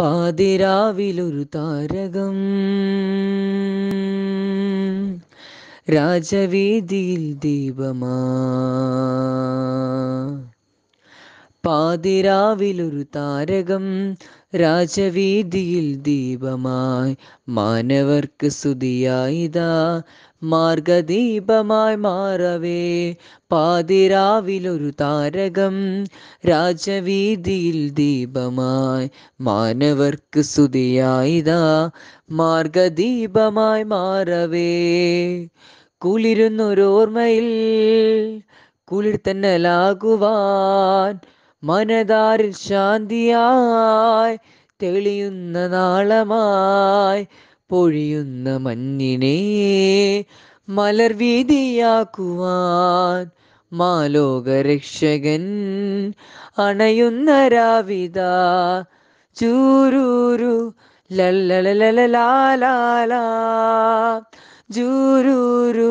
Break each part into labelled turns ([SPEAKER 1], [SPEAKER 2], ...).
[SPEAKER 1] പാതിരാവിലൊരു താരകം രാജവീതിയിൽ ദീപമാ പാതിരാവിലൊരു താരകം രാജവീതിയിൽ ദീപമായി മാനവർക്ക് സ്തുതിയായിതാ മാർഗദീപമായി മാറവേ പാതിരാവിലൊരു താരകം രാജവീതിയിൽ ദീപമായി മാനവർക്ക് സ്തുതിയായിതാ മാർഗദീപമായി മാറവേ കുളിരുന്നൊരോർമ്മയിൽ കുളിർ തന്നലാകുവാൻ മനതാരിൽ ശാന്തിയായി തെളിയുന്ന നാളമായി പൊഴിയുന്ന മഞ്ഞിനെ മലർവീതിയാക്കുവാൻ മാലോകരക്ഷകൻ അണയുന്ന രാവിത
[SPEAKER 2] ചൂരൂരു ലൂരൂരു ജൂരൂരു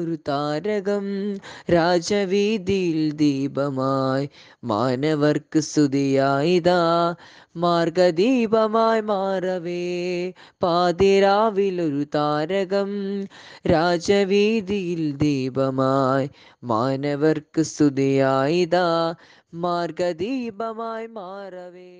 [SPEAKER 1] ഒരു താരകം രാജവീതിയിൽ ദീപമായി മാനവർക്ക് സ്തുതിയായിതാ മാർഗദീപമായി മാറവേ പാതിരാവിലൊരു താരകം രാജവീതിയിൽ ദീപമായി മാനവർക്ക് സ്തുതിയായിതാ മാർഗദീപമായി മാറവേ